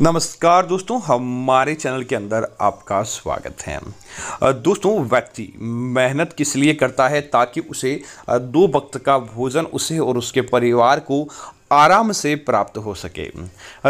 नमस्कार दोस्तों हमारे चैनल के अंदर आपका स्वागत है दोस्तों व्यक्ति मेहनत किस लिए करता है ताकि उसे दो वक्त का भोजन उसे और उसके परिवार को आराम से प्राप्त हो सके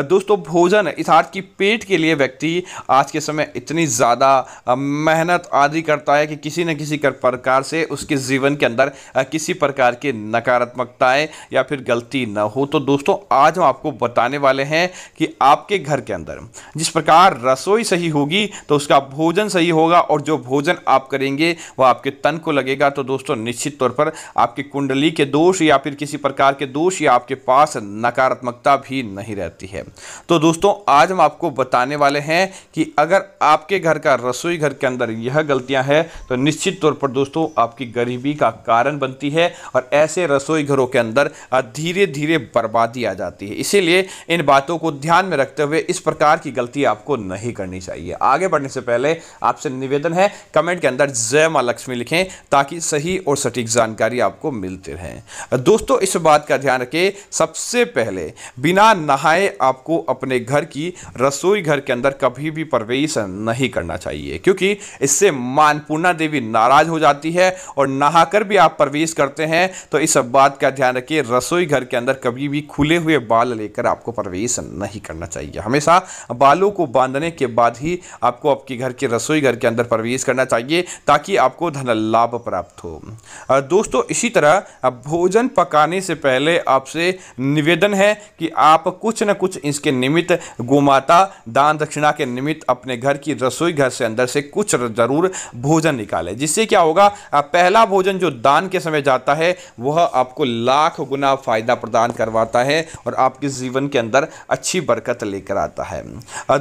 दोस्तों भोजन अर्थात कि पेट के लिए व्यक्ति आज के समय इतनी ज़्यादा मेहनत आदि करता है कि किसी न किसी प्रकार से उसके जीवन के अंदर किसी प्रकार की नकारात्मकताएं या फिर गलती न हो तो दोस्तों आज हम आपको बताने वाले हैं कि आपके घर के अंदर जिस प्रकार रसोई सही होगी तो उसका भोजन सही होगा और जो भोजन आप करेंगे वह आपके तन को लगेगा तो दोस्तों निश्चित तौर पर आपकी कुंडली के दोष या फिर किसी प्रकार के दोष या आपके पास पास नकारात्मकता भी नहीं रहती है तो दोस्तों आज हम आपको बताने वाले हैं कि अगर आपके घर का रसोई घर के अंदर यह गलतियां हैं तो निश्चित तौर पर दोस्तों आपकी गरीबी का कारण बनती है और ऐसे रसोई घरों के अंदर धीरे धीरे बर्बादी आ जाती है इसीलिए इन बातों को ध्यान में रखते हुए इस प्रकार की गलती आपको नहीं करनी चाहिए आगे बढ़ने से पहले आपसे निवेदन है कमेंट के अंदर जय माँ लक्ष्मी लिखें ताकि सही और सटीक जानकारी आपको मिलती रहे दोस्तों इस बात का ध्यान रखें सबसे सबसे पहले बिना नहाए आपको अपने घर की रसोई घर के अंदर कभी भी प्रवेश नहीं करना चाहिए क्योंकि इससे मानपूर्णा देवी नाराज हो जाती है और नहाकर भी आप प्रवेश करते हैं तो इस बात का ध्यान रखिए रसोई घर के अंदर कभी भी खुले हुए बाल लेकर आपको प्रवेश नहीं करना चाहिए हमेशा बालों को बांधने के बाद ही आपको आपके घर के रसोई घर के अंदर प्रवेश करना चाहिए ताकि आपको धन लाभ प्राप्त हो दोस्तों इसी तरह भोजन पकाने से पहले आपसे निवेदन है कि आप कुछ न कुछ इसके निमित्त गोमाता दान दक्षिणा के निमित्त अपने घर की रसोई घर से अंदर से कुछ ज़रूर भोजन निकालें जिससे क्या होगा पहला भोजन जो दान के समय जाता है वह आपको लाख गुना फ़ायदा प्रदान करवाता है और आपके जीवन के अंदर अच्छी बरकत लेकर आता है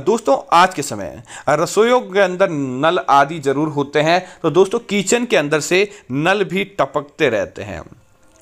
दोस्तों आज के समय रसोइयों के अंदर नल आदि ज़रूर होते हैं तो दोस्तों किचन के अंदर से नल भी टपकते रहते हैं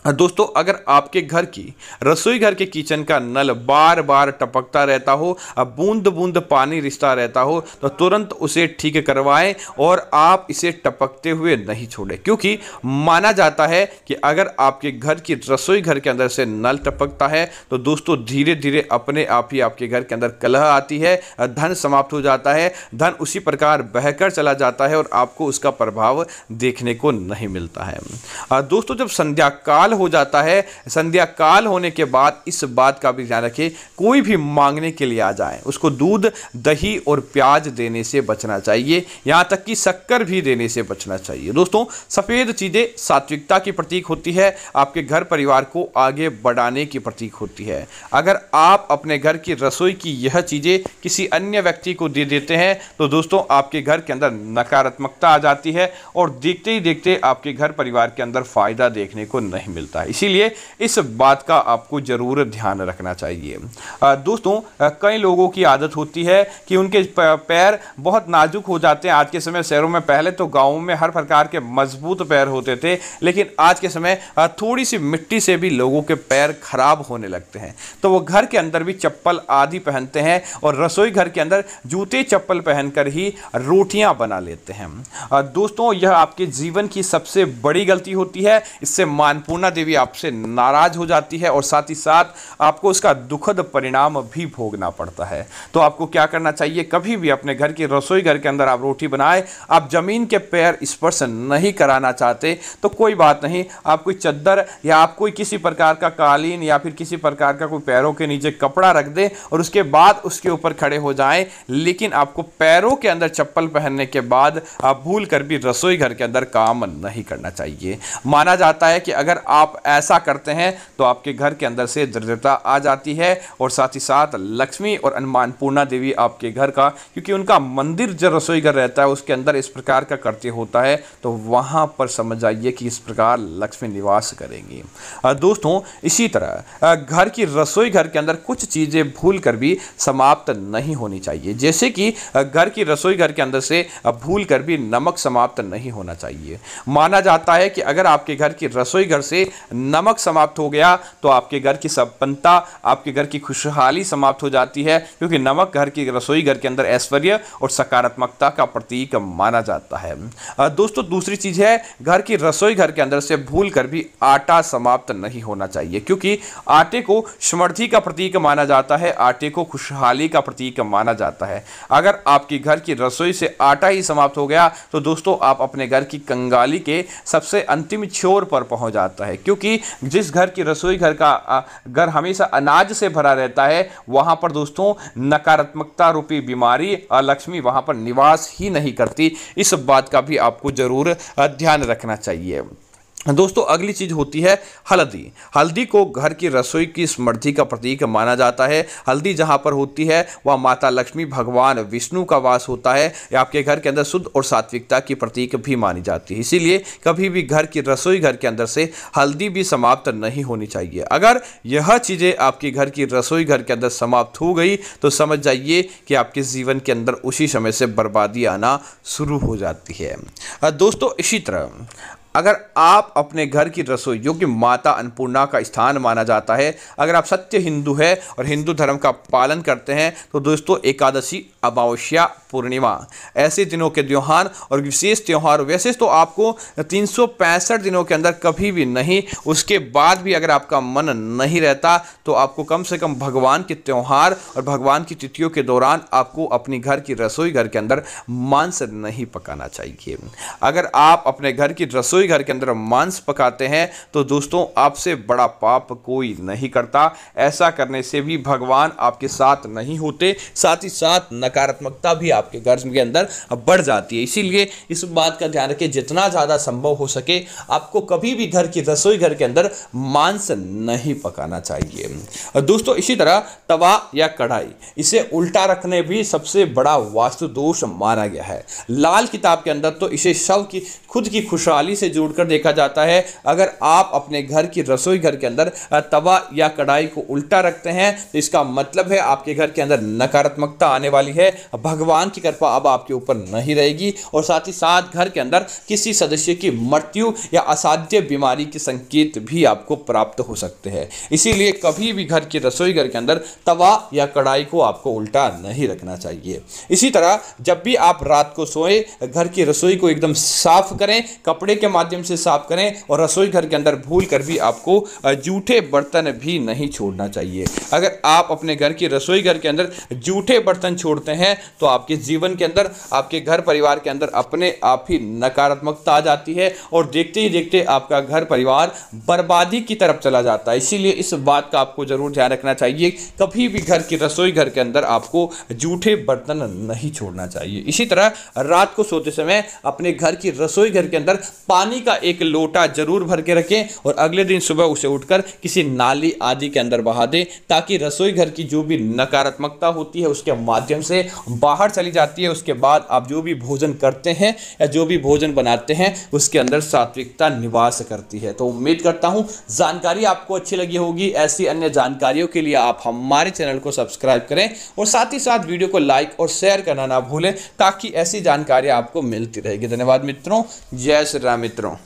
दोस्तों अगर आपके घर की रसोई घर के किचन का नल बार बार टपकता रहता हो बूंद बूंद पानी रिश्ता रहता हो तो तुरंत उसे ठीक करवाएं और आप इसे टपकते हुए नहीं छोड़ें क्योंकि माना जाता है कि अगर आपके घर की रसोई घर के अंदर से नल टपकता है तो दोस्तों धीरे धीरे अपने आप ही आपके घर के अंदर कलह आती है धन समाप्त हो जाता है धन उसी प्रकार बहकर चला जाता है और आपको उसका प्रभाव देखने को नहीं मिलता है दोस्तों जब संध्या काल काल हो जाता है संध्या काल होने के बाद इस बात का भी ध्यान रखें कोई भी मांगने के लिए आ जाए उसको दूध दही और प्याज देने से बचना चाहिए यहाँ तक कि शक्कर भी देने से बचना चाहिए दोस्तों सफ़ेद चीज़ें सात्विकता की प्रतीक होती है आपके घर परिवार को आगे बढ़ाने की प्रतीक होती है अगर आप अपने घर की रसोई की यह चीज़ें किसी अन्य व्यक्ति को दे देते हैं तो दोस्तों आपके घर के अंदर नकारात्मकता आ जाती है और देखते ही देखते आपके घर परिवार के अंदर फ़ायदा देखने को नहीं मिलता मिलता है इसीलिए इस बात का आपको ज़रूर ध्यान रखना चाहिए दोस्तों कई लोगों की आदत होती है कि उनके पैर बहुत नाजुक हो जाते हैं आज के समय शहरों में पहले तो गाँव में हर प्रकार के मजबूत पैर होते थे लेकिन आज के समय थोड़ी सी मिट्टी से भी लोगों के पैर खराब होने लगते हैं तो वो घर के अंदर भी चप्पल आदि पहनते हैं और रसोई घर के अंदर जूते चप्पल पहनकर ही रोटियां बना लेते हैं दोस्तों यह आपके जीवन की सबसे बड़ी गलती होती है इससे मानपूर्ण करुणा देवी आपसे नाराज हो जाती है और साथ ही साथ आपको उसका दुखद परिणाम भी भोगना पड़ता है तो आपको क्या करना चाहिए कभी भी अपने घर की रसोई घर के अंदर आप रोटी बनाए आप ज़मीन के पैर स्पर्श नहीं कराना चाहते तो कोई बात नहीं आप कोई चद्दर या आप कोई किसी प्रकार का कालीन या फिर किसी प्रकार का कोई पैरों के नीचे कपड़ा रख दें और उसके बाद उसके ऊपर खड़े हो जाएं लेकिन आपको पैरों के अंदर चप्पल पहनने के बाद आप भूल कर भी रसोई घर के अंदर काम नहीं करना चाहिए माना जाता है कि अगर आप आप ऐसा करते हैं तो आपके घर के अंदर से दृढ़ता आ जाती है और साथ ही साथ लक्ष्मी और अनुमान पूर्णा देवी आपके घर का क्योंकि उनका मंदिर जो रसोई घर रहता है उसके अंदर इस प्रकार का करते होता है तो वहाँ पर समझ आइए कि इस प्रकार लक्ष्मी निवास करेंगी दोस्तों इसी तरह घर की रसोई घर के अंदर कुछ चीज़ें भूल कर भी समाप्त नहीं होनी चाहिए जैसे कि घर की रसोई घर के अंदर से भूल कर भी नमक समाप्त नहीं होना चाहिए माना जाता है कि अगर आपके घर की रसोई घर से नमक समाप्त हो गया तो आपके घर की संपन्नता आपके घर की खुशहाली समाप्त हो जाती है क्योंकि नमक घर की रसोई घर के अंदर ऐश्वर्य और सकारात्मकता का प्रतीक माना जाता है दोस्तों दूसरी चीज़ है घर की रसोई घर के अंदर से भूल कर भी आटा समाप्त नहीं होना चाहिए क्योंकि आटे को समृद्धि का प्रतीक माना जाता है आटे को खुशहाली का प्रतीक माना जाता है अगर आपके घर की रसोई से आटा ही समाप्त हो गया तो दोस्तों आप अपने घर की कंगाली के सबसे अंतिम छोर पर पहुंच जाता है क्योंकि जिस घर की रसोई घर का घर हमेशा अनाज से भरा रहता है वहां पर दोस्तों नकारात्मकता रूपी बीमारी लक्ष्मी वहां पर निवास ही नहीं करती इस बात का भी आपको ज़रूर ध्यान रखना चाहिए दोस्तों अगली चीज़ होती है हल्दी हल्दी को घर की रसोई की समृद्धि का प्रतीक माना जाता है हल्दी जहाँ पर होती है वह माता लक्ष्मी भगवान विष्णु का वास होता है या आपके घर के अंदर शुद्ध और सात्विकता की प्रतीक भी मानी जाती है इसीलिए कभी भी घर की रसोई घर के अंदर से हल्दी भी समाप्त नहीं होनी चाहिए अगर यह चीज़ें आपके घर की रसोई घर के अंदर समाप्त हो गई तो समझ जाइए कि आपके जीवन के अंदर उसी समय से बर्बादी आना शुरू हो जाती है दोस्तों इसी तरह अगर आप अपने घर की रसोई योग्य माता अन्नपूर्णा का स्थान माना जाता है अगर आप सत्य हिंदू है और हिंदू धर्म का पालन करते हैं तो दोस्तों एकादशी अमावस्या पूर्णिमा ऐसे दिनों के त्यौहार और विशेष त्यौहार वैसे तो आपको तीन दिनों के अंदर कभी भी नहीं उसके बाद भी अगर आपका मन नहीं रहता तो आपको कम से कम भगवान के त्यौहार और भगवान की तिथियों के दौरान आपको अपनी घर की रसोई घर के अंदर मांस नहीं पकाना चाहिए अगर आप अपने घर की रसोई घर के अंदर मांस पकाते हैं तो दोस्तों आपसे बड़ा पाप कोई नहीं करता ऐसा करने से भी भगवान आपके साथ नहीं होते साथ ही साथ नकारात्मकता भी आपके घर के अंदर बढ़ जाती है इसीलिए इस बात का ध्यान रखें जितना ज़्यादा संभव हो सके आपको कभी भी घर की रसोई घर के अंदर मांस नहीं पकाना चाहिए दोस्तों इसी तरह तवा या कढ़ाई इसे उल्टा रखने भी सबसे बड़ा वास्तु दोष माना गया है लाल किताब के अंदर तो इसे शव की खुद की खुशहाली से जोड़कर देखा जाता है अगर आप अपने घर की रसोई घर के अंदर तवा या कढ़ाई को उल्टा रखते हैं तो इसका मतलब है आपके घर के अंदर नकारात्मकता आने वाली है भगवान की कृपा अब आपके ऊपर नहीं रहेगी और साथ ही साथ घर के अंदर किसी सदस्य की मृत्यु या असाध्य बीमारी के संकेत भी आपको प्राप्त हो सकते हैं इसीलिए कभी भी घर की रसोई घर के अंदर तवा या कढ़ाई को आपको उल्टा नहीं रखना चाहिए इसी तरह जब भी आप रात को सोएं घर की रसोई को एकदम साफ करें कपड़े के माध्यम से साफ करें और रसोई घर के अंदर भूल कर भी आपको जूठे बर्तन भी नहीं छोड़ना चाहिए अगर आप अपने घर की रसोई घर के अंदर जूठे बर्तन छोड़ते हैं तो आपके जीवन के अंदर आपके घर परिवार के अंदर अपने आप ही नकारात्मकता आ जाती है और देखते ही देखते आपका घर परिवार बर्बादी की तरफ चला जाता है इसीलिए इस बात का आपको ज़रूर ध्यान रखना चाहिए कभी भी घर की रसोई घर के अंदर आपको जूठे बर्तन नहीं छोड़ना चाहिए इसी तरह रात को सोते समय अपने घर की रसोई घर के अंदर पानी पानी का एक लोटा जरूर भर के रखें और अगले दिन सुबह उसे उठकर किसी नाली आदि के अंदर बहा दें ताकि रसोई घर की जो भी नकारात्मकता होती है उसके माध्यम से बाहर चली जाती है उसके बाद आप जो भी भोजन करते हैं या जो भी भोजन बनाते हैं उसके अंदर सात्विकता निवास करती है तो उम्मीद करता हूँ जानकारी आपको अच्छी लगी होगी ऐसी अन्य जानकारियों के लिए आप हमारे चैनल को सब्सक्राइब करें और साथ ही साथ वीडियो को लाइक और शेयर करना ना भूलें ताकि ऐसी जानकारी आपको मिलती रहेगी धन्यवाद मित्रों जय श्री राम मित्र Electron.